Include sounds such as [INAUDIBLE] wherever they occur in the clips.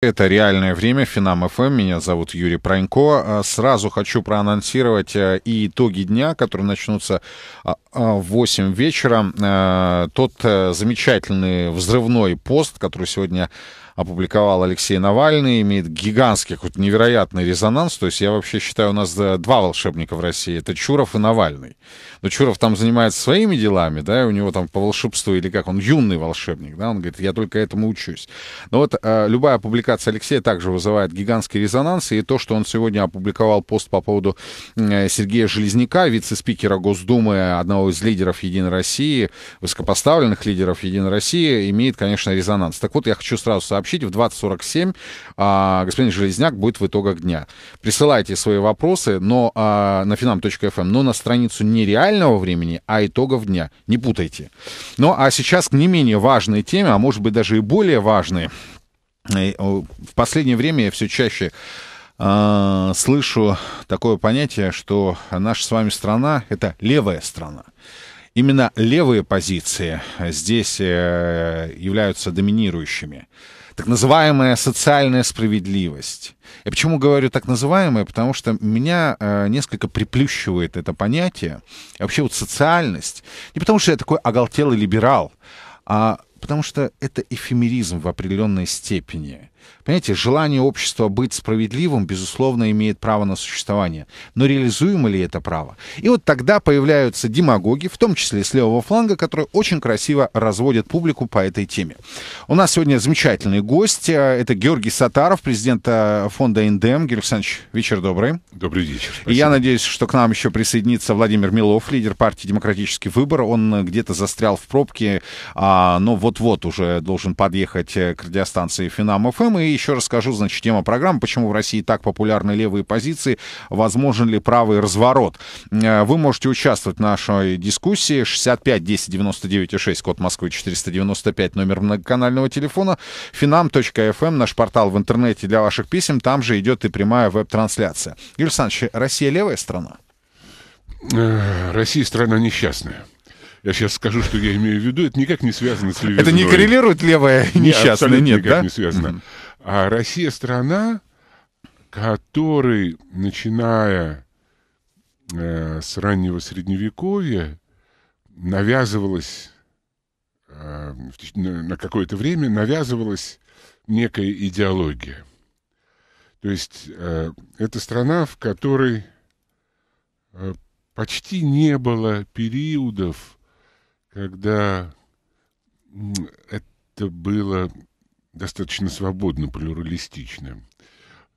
Это «Реальное время», Финам ФМ, эм». меня зовут Юрий Пронько. А, сразу хочу проанонсировать а, и итоги дня, которые начнутся а, в 8 вечера. Тот э, замечательный взрывной пост, который сегодня опубликовал Алексей Навальный, имеет гигантский, какой-то невероятный резонанс. То есть я вообще считаю, у нас э, два волшебника в России. Это Чуров и Навальный. Но Чуров там занимается своими делами, да, и у него там по волшебству или как, он юный волшебник, да, он говорит, я только этому учусь. Но вот э, любая публикация Алексея также вызывает гигантский резонанс, и то, что он сегодня опубликовал пост по поводу э, Сергея Железняка, вице-спикера Госдумы, одного из лидеров «Единой России», высокопоставленных лидеров «Единой России», имеет, конечно, резонанс. Так вот, я хочу сразу сообщить, сообщите в 2047. А, господин Железняк будет в итогах дня. Присылайте свои вопросы но, а, на finam.fm, эм, но на страницу не реального времени, а итогов дня. Не путайте. Ну, а сейчас к не менее важной теме, а может быть даже и более важной. Э, в последнее время я все чаще а, слышу такое понятие, что наша с вами страна — это левая страна. Именно левые позиции здесь э, являются доминирующими так называемая социальная справедливость. Я почему говорю так называемая? Потому что меня э, несколько приплющивает это понятие. И вообще вот социальность. Не потому что я такой оголтелый либерал, а потому что это эфемеризм в определенной степени. Понимаете, желание общества быть справедливым, безусловно, имеет право на существование. Но реализуемо ли это право? И вот тогда появляются демагоги, в том числе с левого фланга, которые очень красиво разводят публику по этой теме. У нас сегодня замечательный гость. Э, это Георгий Сатаров, президент э, фонда НДМ. Георгий Александрович, вечер добрый. Добрый вечер. Спасибо. И я надеюсь, что к нам еще присоединится Владимир Милов, лидер партии «Демократический выбор». Он э, где-то застрял в пробке, а, но вот-вот уже должен подъехать к радиостанции «Финам-ФМ». И еще расскажу, значит, тема программы, почему в России так популярны левые позиции, возможен ли правый разворот. Э, вы можете участвовать в нашей дискуссии 65 10 99 6, код Москвы 495, номер многоканального телефона, finam.fm, эм, наш портал в интернете для ваших писем, там же идет и прямая веб-трансляция. Юрий Александрович, Россия левая страна? Э, Россия страна несчастная. Я сейчас скажу, что я имею в виду. Это никак не связано с левизной. Это не коррелирует левая несчастная, нет, нет, да? не связано. Mm-hmm. А Россия страна, которой, начиная э, с раннего средневековья, навязывалась э, на, какое-то время навязывалась некая идеология. То есть э, это страна, в которой э, почти не было периодов, когда это было достаточно свободно, плюралистично.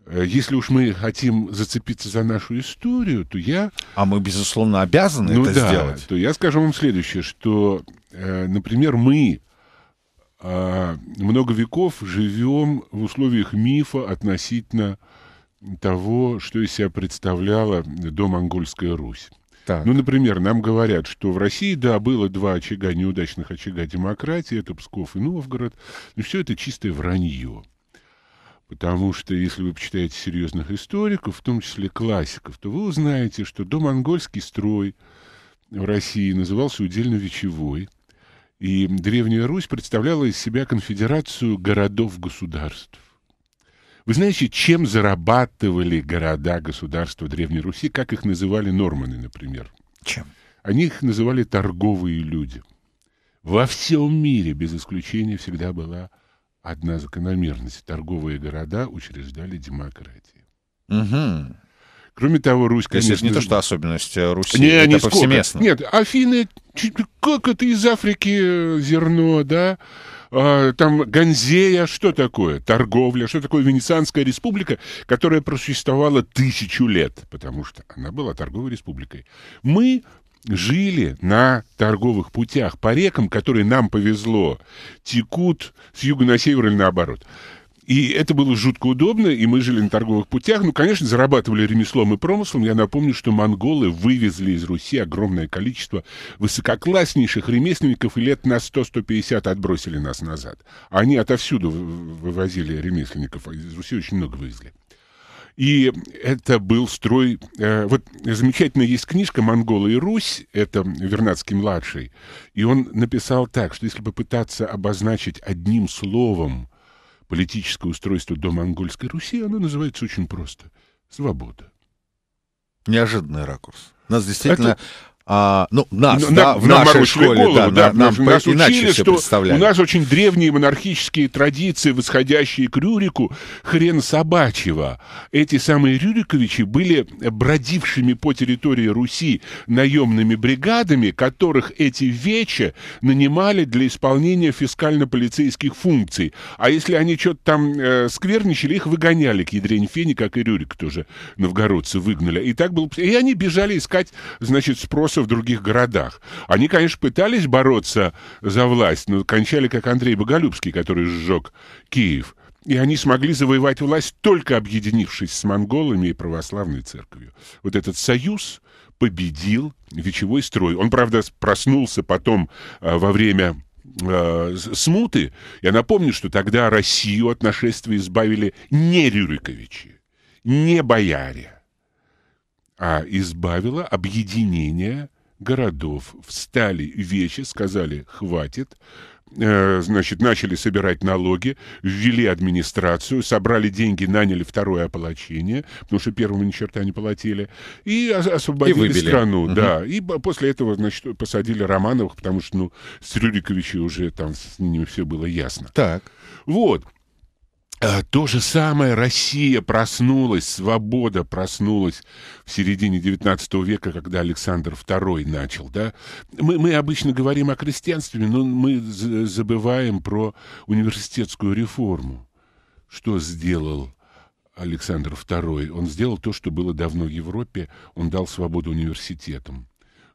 Э, если уж мы хотим зацепиться за нашу историю, то я... А мы, безусловно, обязаны ну это да, сделать. То я скажу вам следующее, что, э, например, мы э, много веков живем в условиях мифа относительно того, что из себя представляла домонгольская Русь. Так. Ну, например, нам говорят, что в России, да, было два очага, неудачных очага демократии, это Псков и Новгород, но все это чистое вранье. Потому что, если вы почитаете серьезных историков, в том числе классиков, то вы узнаете, что домонгольский строй в России назывался удельно-вечевой, и Древняя Русь представляла из себя конфедерацию городов-государств. Вы знаете, чем зарабатывали города, государства Древней Руси, как их называли норманы, например? Чем? Они их называли торговые люди. Во всем мире, без исключения, всегда была одна закономерность. Торговые города учреждали демократии. Угу. Кроме того, Русь, конечно... То есть это не то, что особенность э, Руси, не, это не повсеместно. Сколько. Нет, Афины, как это из Африки э, зерно, да? А, там Ганзея, что такое? Торговля, что такое Венецианская республика, которая просуществовала тысячу лет, потому что она была торговой республикой. Мы жили на торговых путях, по рекам, которые нам повезло, текут с юга на север или наоборот. И это было жутко удобно, и мы жили на торговых путях. Ну, конечно, зарабатывали ремеслом и промыслом. Я напомню, что монголы вывезли из Руси огромное количество высококласснейших ремесленников и лет на 100-150 отбросили нас назад. Они отовсюду вывозили ремесленников, а из Руси очень много вывезли. И это был строй... Э, вот замечательно есть книжка «Монголы и Русь», это Вернадский-младший, и он написал так, что если попытаться обозначить одним словом Политическое устройство до монгольской Руси, оно называется очень просто — свобода. Неожиданный ракурс. Нас действительно Это а, ну, нас, нам, да, в нам нашей школе, голову, да, да, нам, нам нас учили, что у нас очень древние монархические традиции, восходящие к Рюрику, хрен собачьего. Эти самые Рюриковичи были бродившими по территории Руси наемными бригадами, которых эти вечи нанимали для исполнения фискально-полицейских функций. А если они что-то там э, скверничали, их выгоняли к ядрень фени, как и Рюрик тоже новгородцы выгнали. И так было... И они бежали искать, значит, спроса в других городах. Они, конечно, пытались бороться за власть, но кончали, как Андрей Боголюбский, который сжег Киев. И они смогли завоевать власть, только объединившись с монголами и православной церковью. Вот этот союз победил вечевой строй. Он, правда, проснулся потом э, во время э, смуты. Я напомню, что тогда Россию от нашествия избавили не Рюриковичи, не бояре, а избавило объединение городов. Встали вещи, сказали «хватит», э, значит, начали собирать налоги, ввели администрацию, собрали деньги, наняли второе ополочение, потому что первому ни черта не платили, и освободили и страну. Угу. Да, и после этого, значит, посадили Романовых, потому что, ну, с Рюриковичей уже там с ними все было ясно. Так. Вот. Э, то же самое Россия проснулась, свобода проснулась в середине XIX века, когда Александр II начал. Да? Мы, мы обычно говорим о крестьянстве, но мы забываем про университетскую реформу. Что сделал Александр II? Он сделал то, что было давно в Европе, он дал свободу университетам.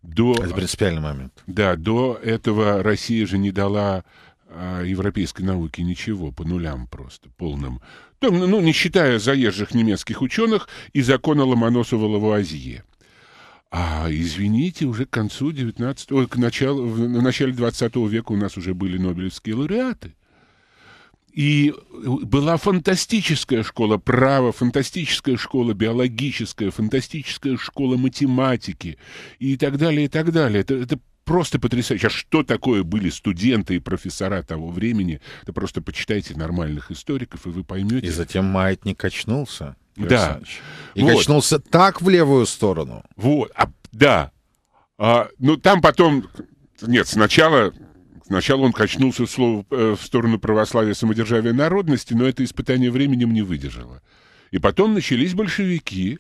До, Это принципиальный момент. Да, до этого Россия же не дала а европейской науки ничего, по нулям просто, полным. Ну, не считая заезжих немецких ученых и закона Ломоносова-Лавуазье. А, извините, уже к концу 19 ой, к началу, в начале 20 века у нас уже были нобелевские лауреаты. И э, была фантастическая школа права, фантастическая школа биологическая, фантастическая школа математики и так далее, и так далее. Это, это просто потрясающе. А что такое были студенты и профессора того времени? Да просто почитайте нормальных историков, и вы поймете. И затем маятник качнулся. Да. И вот. качнулся так в левую сторону. Вот, а, да. А, ну, там потом... Нет, сначала Сначала он качнулся в, слово, э, в сторону православия, самодержавия, народности, но это испытание временем не выдержало. И потом начались большевики,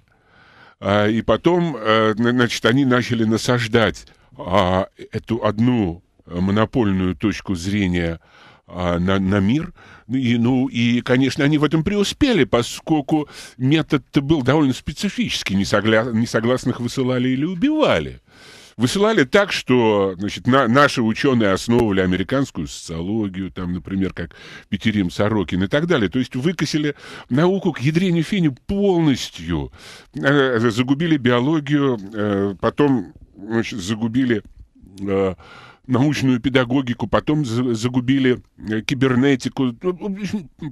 а, и потом, э, значит, они начали насаждать а, эту одну э, монопольную точку зрения а, на, на мир. И, ну, и, конечно, они в этом преуспели, поскольку метод был довольно специфический. Несогля... Несогласных высылали или убивали. Высылали так, что значит, на, наши ученые основывали американскую социологию, там, например, как Петерим Сорокин и так далее. То есть выкосили науку к ядрению фени полностью, э, э, загубили биологию, э, потом значит, загубили э, научную педагогику, потом загубили э, кибернетику ну,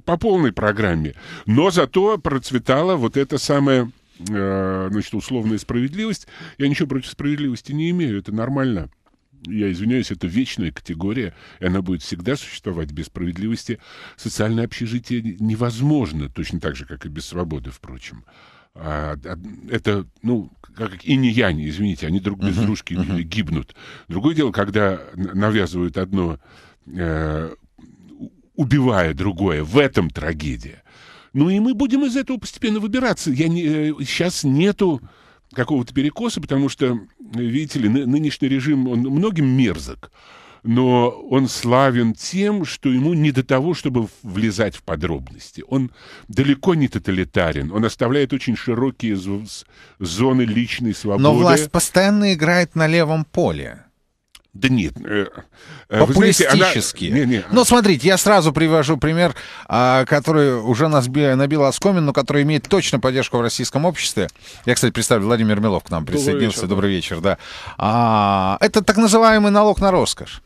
по полной программе. Но зато процветала вот эта самая э, значит, условная справедливость. Я ничего против справедливости не имею, это нормально я извиняюсь, это вечная категория, и она будет всегда существовать. Без справедливости социальное общежитие невозможно, точно так же, как и без свободы, впрочем. А, а, это, ну, как и не я, не извините, они друг без uh дружки гибнут. Другое дело, когда навязывают одно, э, убивая другое. В этом трагедия. Ну и мы будем из этого постепенно выбираться. Я не, сейчас э, нету какого-то перекоса, потому что, э, видите ли, нынешний режим, он многим мерзок но он славен тем, что ему не до того, чтобы влезать в подробности. Он далеко не тоталитарен, он оставляет очень широкие зоны личной свободы. Но власть постоянно играет на левом поле. Да нет. Популистические. Э, э, знаете, она... не, не. Но ну, смотрите, я сразу привожу пример, а, который уже нас набил оскомин, но который имеет точно поддержку в российском обществе. Я, кстати, представлю, Владимир Милов к нам присоединился. Добрый вечер, Добрый вечер да. А, это так называемый налог на роскошь.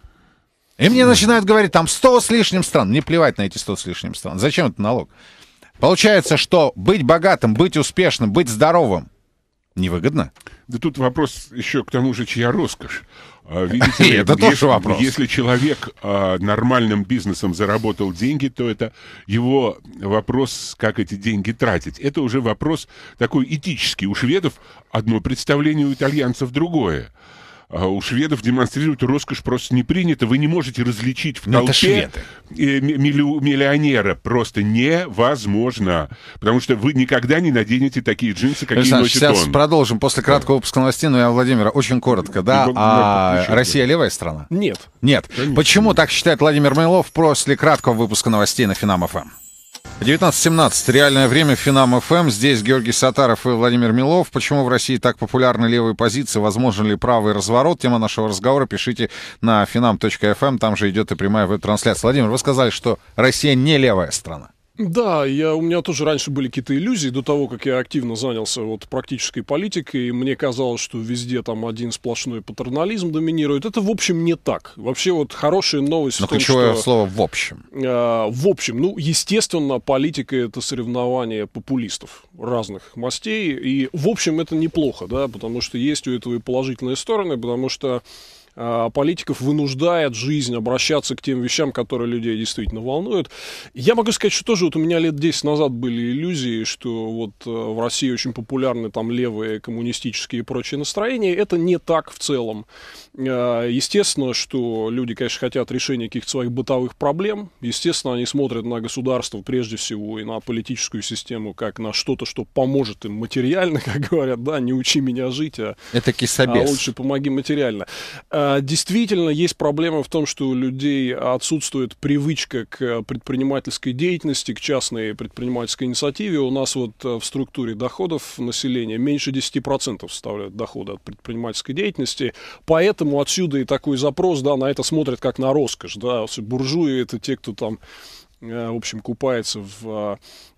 И мне начинают говорить, там 100 с лишним стран. Мне плевать на эти 100 с лишним стран. Зачем этот налог? Получается, что быть богатым, быть успешным, быть здоровым невыгодно? Да тут вопрос еще к тому же, чья роскошь. А, видите [LAUGHS] ли, это если, тоже вопрос. Если человек а, нормальным бизнесом заработал деньги, то это его вопрос, как эти деньги тратить. Это уже вопрос такой этический. У шведов одно представление, у итальянцев другое. А у шведов демонстрировать роскошь просто не принято. Вы не можете различить в ну, толпе это миллионера. Просто невозможно. Потому что вы никогда не наденете такие джинсы, какие Александр, носит сейчас он. продолжим. После краткого выпуска новостей, но я Владимир, очень коротко, да? Ну, а Россия левая страна? Нет. Нет. Конечно. Почему так считает Владимир Майлов после краткого выпуска новостей на Финам ФМ? 19.17. Реальное время. Финам ФМ. Эм. Здесь Георгий Сатаров и Владимир Милов. Почему в России так популярны левые позиции? Возможен ли правый разворот? Тема нашего разговора пишите на finam.fm. Эм. Там же идет и прямая веб-трансляция. Владимир, вы сказали, что Россия не левая страна. Да, я, у меня тоже раньше были какие-то иллюзии до того, как я активно занялся вот практической политикой, и мне казалось, что везде там один сплошной патернализм доминирует. Это, в общем, не так. Вообще вот хорошая новость Но в том, ключевое что, слово «в общем». Э, в общем. Ну, естественно, политика — это соревнование популистов разных мастей, и в общем это неплохо, да, потому что есть у этого и положительные стороны, потому что а, политиков вынуждает жизнь обращаться к тем вещам, которые людей действительно волнуют. Я могу сказать, что тоже вот у меня лет 10 назад были иллюзии, что вот э, в России очень популярны там левые коммунистические и прочие настроения. Это не так в целом. Э, естественно, что люди, конечно, хотят решения каких-то своих бытовых проблем. Естественно, они смотрят на государство прежде всего и на политическую систему как на что-то, что поможет им материально, [LAUGHS] как говорят, да, не учи меня жить, а, Это а лучше помоги материально. Э, действительно, есть проблема в том, что у людей отсутствует привычка к предпринимательской деятельности, к частной предпринимательской инициативе. У нас вот э, в структуре доходов населения меньше 10% составляют доходы от предпринимательской деятельности, поэтому поэтому отсюда и такой запрос, да, на это смотрят как на роскошь, да, буржуи это те, кто там э, в общем, купается в э,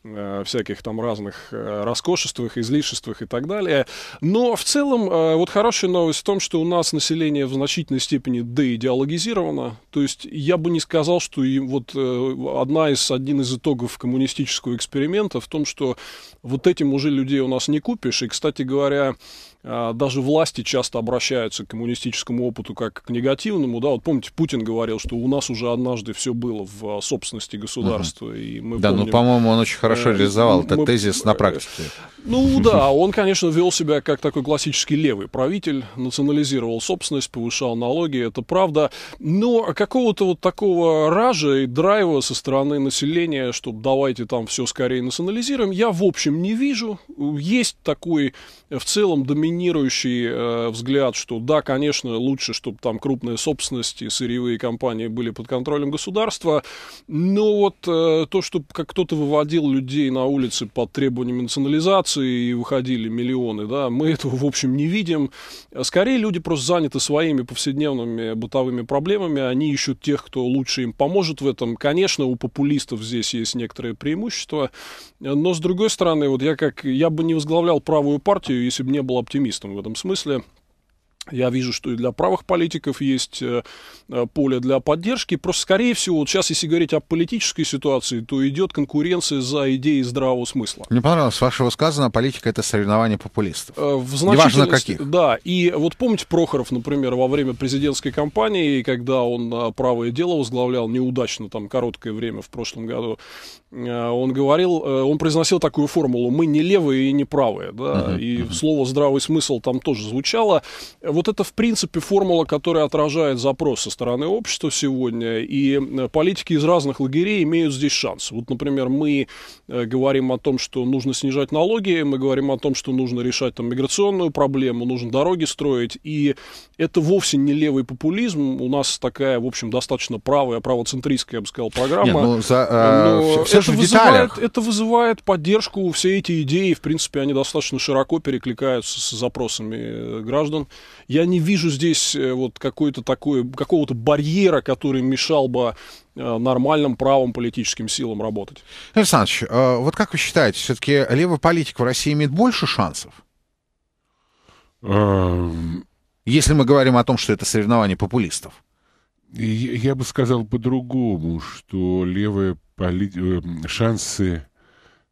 э, всяких там разных роскошествах, излишествах и так далее. Но в целом вот хорошая новость в том, что у нас население в значительной степени деидеологизировано. То есть я бы не сказал, что и вот одна из, один из итогов коммунистического эксперимента в том, что вот этим уже людей у нас не купишь. И, кстати говоря, а, даже власти часто обращаются к коммунистическому опыту как к негативному, да, вот помните, Путин говорил, что у нас уже однажды все было в а, собственности государства, угу. и мы Да, ну, помним, ну, по-моему, он очень хорошо э, реализовал этот тезис на практике. Ну да, он, конечно, вел себя как такой классический левый правитель, национализировал собственность, повышал налоги, это правда, но какого-то вот такого ража и драйва со стороны населения, чтобы давайте там все скорее национализируем, я в общем не вижу. Есть такой э, в целом доминированный доминирующий э, взгляд, что да, конечно, лучше, чтобы там крупные собственности, сырьевые компании были под контролем государства, но вот э, то, что как кто-то выводил людей на улицы под требованием национализации и выходили миллионы, да, мы этого, в общем, не видим. Скорее, люди просто заняты своими повседневными бытовыми проблемами, они ищут тех, кто лучше им поможет в этом. Конечно, у популистов здесь есть некоторые преимущества, но, с другой стороны, вот я как, я бы не возглавлял правую партию, если бы не был оптимистом оптимистом в этом смысле. Я вижу, что и для правых политиков есть э, э, поле для поддержки. Просто, скорее всего, вот сейчас, если говорить о политической ситуации, то идет конкуренция за идеи здравого смысла. Мне понравилось ваше высказано, политика — это соревнование популистов. Э, в Неважно каких. Да, и вот помните Прохоров, например, во время президентской кампании, когда он правое дело возглавлял неудачно, там, короткое время в прошлом году, он говорил, он произносил такую формулу «мы не левые и не правые», да, uh-huh, и uh-huh. слово «здравый смысл» там тоже звучало вот это, в принципе, формула, которая отражает запрос со стороны общества сегодня, и э, политики из разных лагерей имеют здесь шанс. Вот, например, мы э, говорим о том, что нужно снижать налоги, мы говорим о том, что нужно решать там миграционную проблему, нужно дороги строить, и это вовсе не левый популизм, у нас такая, в общем, достаточно правая, правоцентристская, я бы сказал, программа. Нет, ну, за, а, Но все, все это, вызывает, это вызывает поддержку, все эти идеи, в принципе, они достаточно широко перекликаются с запросами граждан. Я не вижу здесь э, вот какой-то такой, какого-то барьера, который мешал бы э, нормальным правым политическим силам работать. Александр Александрович, э, вот как вы считаете, все-таки левый политик в России имеет больше шансов? Эм. Если мы говорим о том, что это соревнование популистов. Я бы сказал по-другому, что левые поли... шансы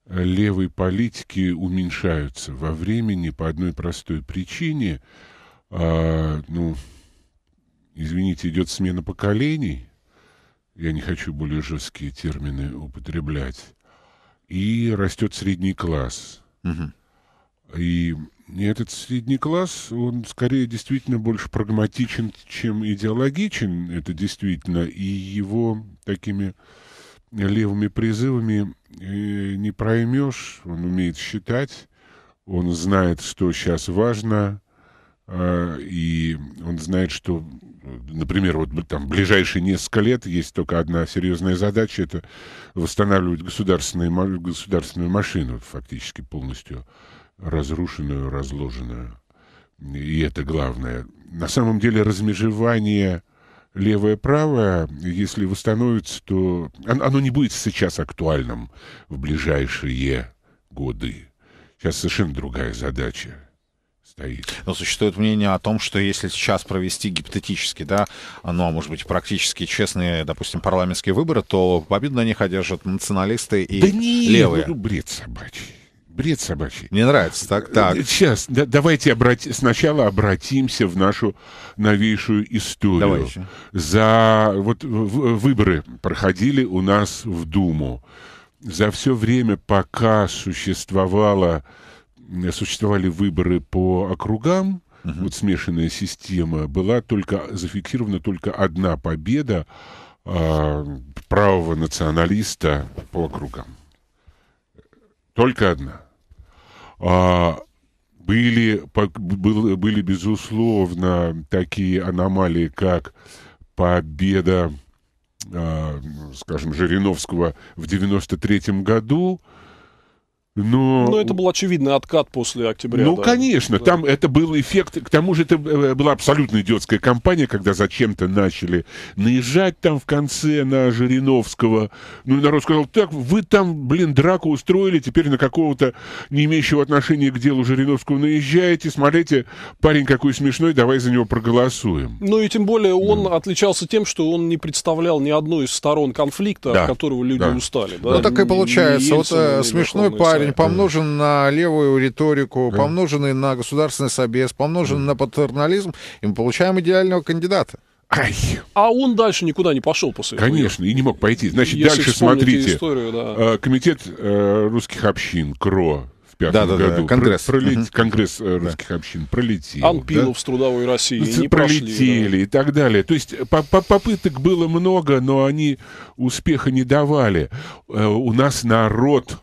левой политики уменьшаются во времени по одной простой причине – а, ну, извините, идет смена поколений. Я не хочу более жесткие термины употреблять. И растет средний класс. Угу. И этот средний класс, он скорее действительно больше прагматичен, чем идеологичен, это действительно, и его такими левыми призывами э, не проймешь, он умеет считать, он знает, что сейчас важно, а, и он знает, что, например, вот там ближайшие несколько лет есть только одна серьезная задача, это восстанавливать государственную, государственную машину, фактически полностью разрушенную, разложенную. И это главное. На самом деле размежевание левое-правое, если восстановится, то оно не будет сейчас актуальным в ближайшие годы. Сейчас совершенно другая задача стоит. Но существует мнение о том, что если сейчас провести гипотетически, да, ну, а может быть, практически честные, допустим, парламентские выборы, то победу на них одержат националисты и да не, левые. Да ну, бред собачий. Бред собачий. Мне нравится, так, так. Сейчас, э, да, давайте обрати... сначала обратимся в нашу новейшую историю. Давай еще. За... Вот выборы проходили у нас в Думу. За все время, пока существовала существовали выборы по округам, угу. вот смешанная система, была только зафиксирована только одна победа э, правого националиста по округам. Только одна. А, были, по, был, были, безусловно, такие аномалии, как победа, э, скажем, Жириновского в 1993 году, но... Но ну, это был очевидный откат после октября. Ну, да. конечно, да. там это был эффект, к тому же это э, э, была абсолютно идиотская кампания, когда зачем-то начали наезжать там в конце на Жириновского. Ну, и народ сказал, так, вы там, блин, драку устроили, теперь на какого-то не имеющего отношения к делу Жириновского наезжаете, смотрите, парень какой смешной, давай за него проголосуем. Ну, и тем более он да. отличался тем, что он не представлял ни одной из сторон конфликта, да. от которого люди да. устали. Да. Ну, так и получается, Ельцин, вот э, смешной парень, уровень, э, помножен на левую риторику, да. Э. помноженный на государственный собес, помноженный да. Э. на патернализм, и мы получаем идеального кандидата. Ай. А он дальше никуда не пошел после этого. Конечно, и не мог пойти. Значит, Если дальше смотрите. Историю, да. Комитет русских общин, КРО, в пятом да, да, году. Да, конгресс. Пролет... Угу. Конгресс русских да. общин пролетел. Анпилов да? с трудовой России. Не пролетели прошли, да. и так далее. То есть попыток было много, но они успеха не давали. У нас народ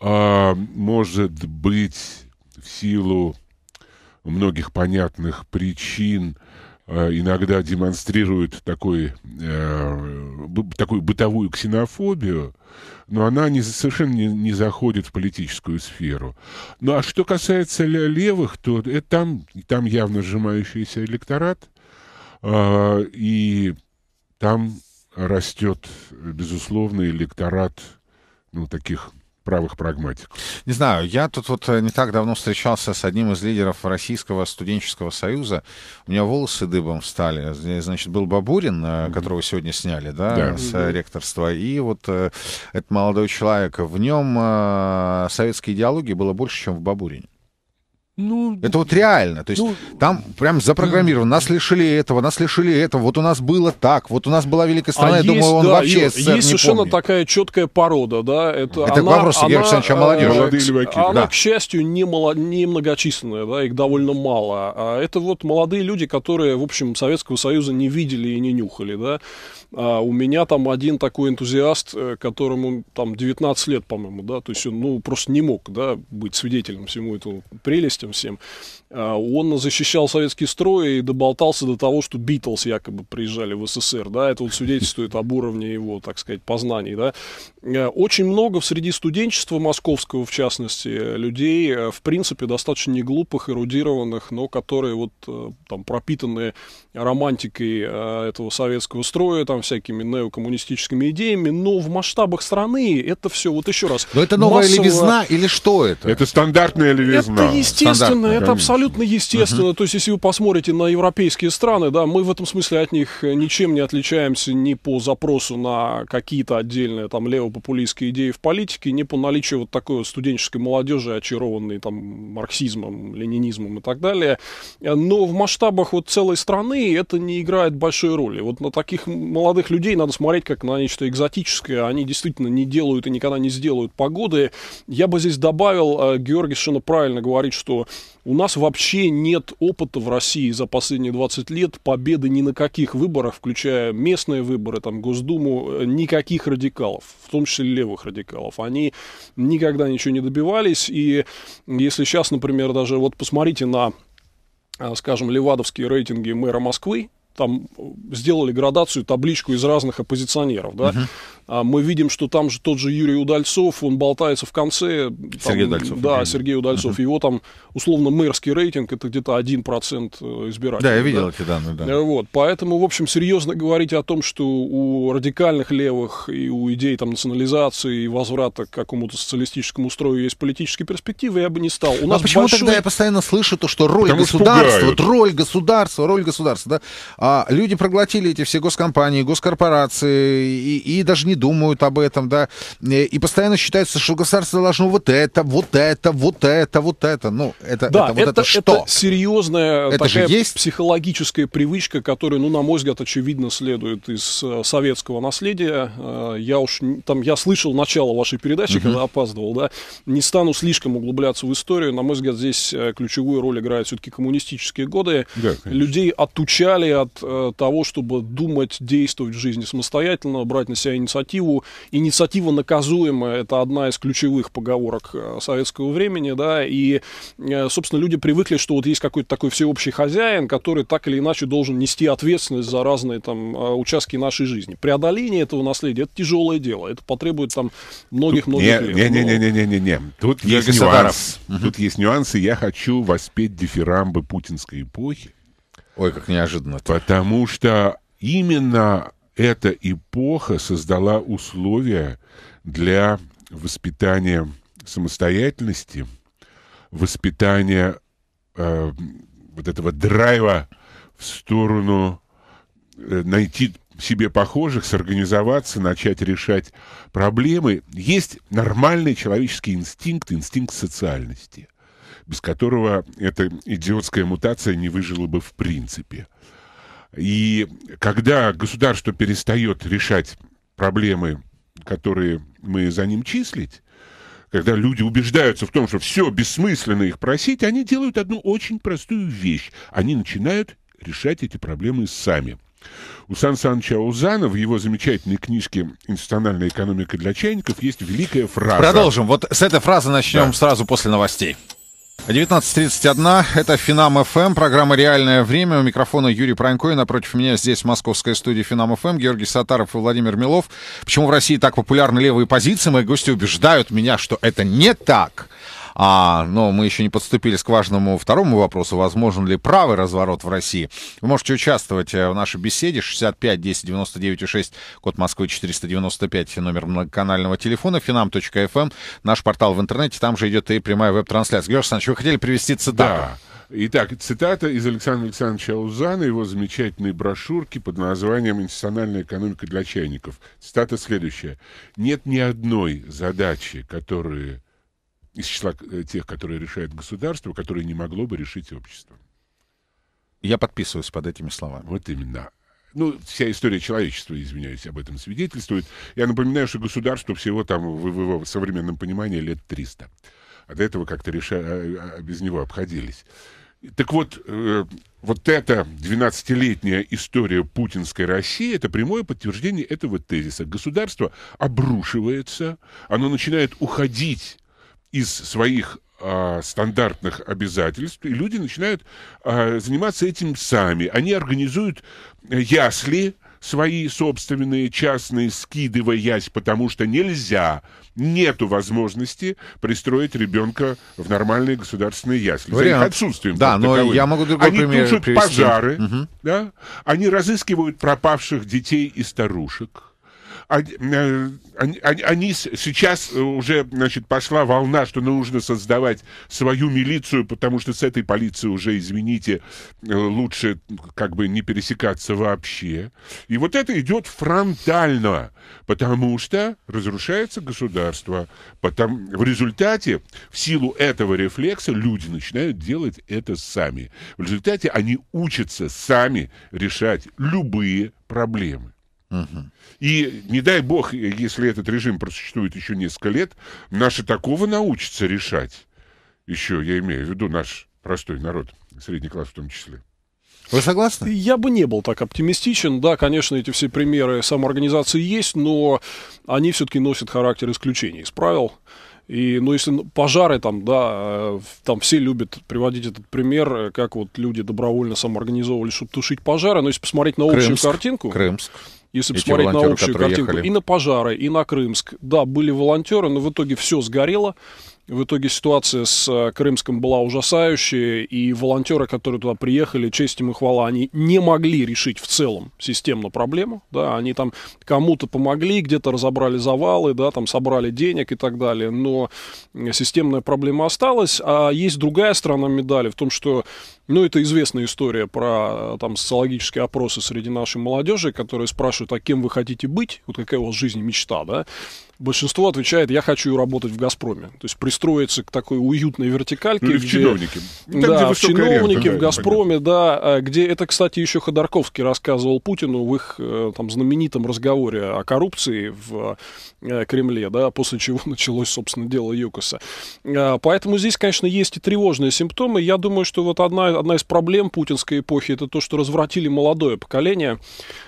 а, может быть, в силу многих понятных причин а, иногда демонстрирует такой, а, такую бытовую ксенофобию, но она не, совершенно не, не заходит в политическую сферу. Ну а что касается левых, то это там, там явно сжимающийся электорат, а, и там растет, безусловно, электорат ну, таких правых прагматиков. Не знаю, я тут вот э, не так давно встречался с одним из лидеров Российского студенческого союза. У меня волосы дыбом встали. значит, был Бабурин, э, которого сегодня сняли, да, да. с ректорства. И вот э, этот молодой человек, в нем советской идеологии было больше, чем в Бабурине. Ну, это вот реально. То есть ну, там прям запрограммировано. Нас лишили этого, нас лишили этого. Вот у нас было так, вот у нас была великая а страна. А я есть, думаю, он да, вообще СССР Есть совершенно помнит. такая четкая порода, да. Это, это она, вопрос, Сергей Александрович, о э, молодежи. Молодые леваки. Она, да. к счастью, не, мало, не многочисленная, да, их довольно мало. А это вот молодые люди, которые, в общем, Советского Союза не видели и не нюхали, да. А у меня там один такой энтузиаст, э, которому там 19 лет, по-моему, да, то есть он, ну, просто не мог, да, быть свидетелем всему этому прелести этим всем, а, он защищал советский строй и доболтался до того, что Битлз якобы приезжали в СССР, да, это вот свидетельствует об уровне его, так сказать, познаний, да. Э, очень много среди студенчества московского, в частности, людей, э, в принципе, достаточно неглупых, эрудированных, но которые вот э, там пропитаны романтикой этого советского строя, там всякими неокоммунистическими идеями, но в масштабах страны это все, вот еще раз. Но это новая массово... левизна или что это? Это стандартная левизна. Это, естественно, естественно, это абсолютно естественно. uh То есть, если вы посмотрите на европейские страны, да, мы в этом смысле от них э, ничем не отличаемся ни по запросу на какие-то отдельные там левопопулистские идеи в политике, ни по наличию вот такой студенческой молодежи, очарованной там марксизмом, ленинизмом и так далее. Но в масштабах вот целой страны это не играет большой роли. Вот на таких молодых людей надо смотреть как на нечто экзотическое. Они действительно не делают и никогда не сделают погоды. Я бы здесь добавил, э, Георгий совершенно правильно говорит, что у нас вообще нет опыта в России за последние 20 лет победы ни на каких выборах, включая местные выборы, там, Госдуму, э, никаких радикалов, в том числе левых радикалов. Они никогда ничего не добивались, и если сейчас, например, даже вот посмотрите на э, скажем, левадовские рейтинги мэра Москвы, там э, сделали градацию, табличку из разных оппозиционеров, да. Uh-huh. А мы видим, что там же тот же Юрий Удальцов, он болтается в конце. Там, Сергей Удальцов. Да, Сергей Удальцов. Uh-huh. Его там условно мэрский рейтинг это где-то 1% э, избирателей. Да, я видел да? эти данные, да. Э, вот. Поэтому, в общем, серьезно говорить о том, что у радикальных левых и у идей там, национализации и возврата к какому-то социалистическому строю есть политические перспективы, я бы не стал. У Но а нас почему большой... тогда я постоянно слышу то, что роль Потому государства, вот роль государства, роль государства, да? А люди проглотили эти все госкомпании, госкорпорации и, и даже не думают об этом, да, э, и постоянно считается, что государство должно вот это, вот это, вот это, вот это, ну, это, да, это, вот это, это что? Это серьезная это такая же есть? психологическая привычка, которая, ну, на мой взгляд, очевидно следует из э, советского наследия. Э, я уж, там, я слышал начало вашей передачи, угу. когда опаздывал, да, не стану слишком углубляться в историю, на мой взгляд, здесь ключевую роль играют все-таки коммунистические годы. Да, Людей отучали от того, чтобы думать, действовать в жизни самостоятельно, брать на себя инициативу инициативу. Инициатива наказуемая – это одна из ключевых поговорок э, советского времени, да, и, э, собственно, люди привыкли, что вот есть какой-то такой всеобщий хозяин, который так или иначе должен нести ответственность за разные там э, участки нашей жизни. Преодоление этого наследия – это тяжелое дело, это потребует там многих-многих лет. Не-не-не-не-не-не, тут я есть нюанс, тут есть нюансы, я хочу воспеть дифирамбы путинской эпохи. Ой, как неожиданно. Потому что именно эта эпоха создала условия для воспитания самостоятельности, воспитания э, вот этого драйва в сторону э, найти себе похожих, сорганизоваться, начать решать проблемы. Есть нормальный человеческий инстинкт, инстинкт социальности, без которого эта идиотская мутация не выжила бы в принципе. И когда государство перестает решать проблемы, которые мы за ним числить, когда люди убеждаются в том, что все бессмысленно их просить, они делают одну очень простую вещь. Они начинают решать эти проблемы сами. У Сан Санча Узана в его замечательной книжке «Институциональная экономика для чайников» есть великая фраза. Продолжим. Вот с этой фразы начнем да. сразу после новостей. 19.31. Это Финам ФМ, программа «Реальное время». У микрофона Юрий Пронько и напротив меня здесь, в московской студии Финам ФМ, Георгий Сатаров и Владимир Милов. Почему в России так популярны левые позиции? Мои гости убеждают меня, что это не так. А, но мы еще не подступились к важному второму вопросу. Возможен ли правый разворот в России? Вы можете участвовать э, в нашей беседе. 65 10 99 6, код Москвы 495, номер многоканального телефона, finam.fm, эм. наш портал в интернете. Там же идет и прямая веб-трансляция. Георгий Александрович, вы хотели привести цитату? Да. Итак, цитата из Александра Александровича Аузана, его замечательной брошюрки под названием «Институциональная экономика для чайников». Цитата следующая. «Нет ни одной задачи, которые из числа э, тех, которые решает государство, которые не могло бы решить общество. Я подписываюсь под этими словами. Вот именно. Ну, вся история человечества, извиняюсь, об этом свидетельствует. Я напоминаю, что государство всего там в, в его современном понимании лет 300. А до этого как-то реша... А, а, без него обходились. Так вот, э, вот эта 12-летняя история путинской России – это прямое подтверждение этого тезиса. Государство обрушивается, оно начинает уходить из своих а, стандартных обязательств, и люди начинают а, заниматься этим сами. Они организуют э, ясли, свои собственные частные, скидываясь, потому что нельзя, нету возможности пристроить ребенка в нормальные государственные ясли. Вариант. За их отсутствием. Да, но таковым. я могу другой Они пример тушат привести. пожары, угу. да? они разыскивают пропавших детей и старушек Э, они, они, сейчас э, уже, значит, пошла волна, что нужно создавать свою милицию, потому что с этой полицией уже, извините, э, лучше как бы не пересекаться вообще. И вот это идет фронтально, потому что разрушается государство. Потом, в результате, в силу этого рефлекса, люди начинают делать это сами. В результате они учатся сами решать любые проблемы. И не дай бог, если этот режим просуществует еще несколько лет, наши такого научатся решать. Еще я имею в виду наш простой народ, средний класс в том числе. Вы согласны? Я бы не был так оптимистичен. Да, конечно, эти все примеры самоорганизации есть, но они все-таки носят характер исключения из правил. И, ну, если пожары там, да, э, там все любят приводить этот пример, э, как вот люди добровольно самоорганизовывались, чтобы тушить пожары. Но если посмотреть на общую Крымск, картинку... Крымск если Эти посмотреть на общую картинку, ехали. и на пожары, и на Крымск. Да, были волонтеры, но в итоге все сгорело. В итоге ситуация с э, Крымском была ужасающая, и волонтеры, которые туда приехали, честь им и хвала, они не могли решить в целом системную проблему, да, они там кому-то помогли, где-то разобрали завалы, да, там собрали денег и так далее, но системная проблема осталась, а есть другая сторона медали в том, что ну, это известная история про э, там социологические опросы среди нашей молодежи, которые спрашивают, а кем вы хотите быть, вот какая у вас жизнь мечта, да, большинство отвечает, я хочу работать в «Газпроме», то есть пристроиться к такой уютной вертикальке. Ну, или где, в чиновнике. да, в чиновнике, в «Газпроме», да, да, где это, кстати, еще Ходорковский рассказывал Путину в их э, там знаменитом разговоре о коррупции в э, Кремле, да, после чего [LAUGHS] началось, собственно, дело Юкоса. А, поэтому здесь, конечно, есть и тревожные симптомы. Я думаю, что вот одна, одна из проблем путинской эпохи это то, что развратили молодое поколение,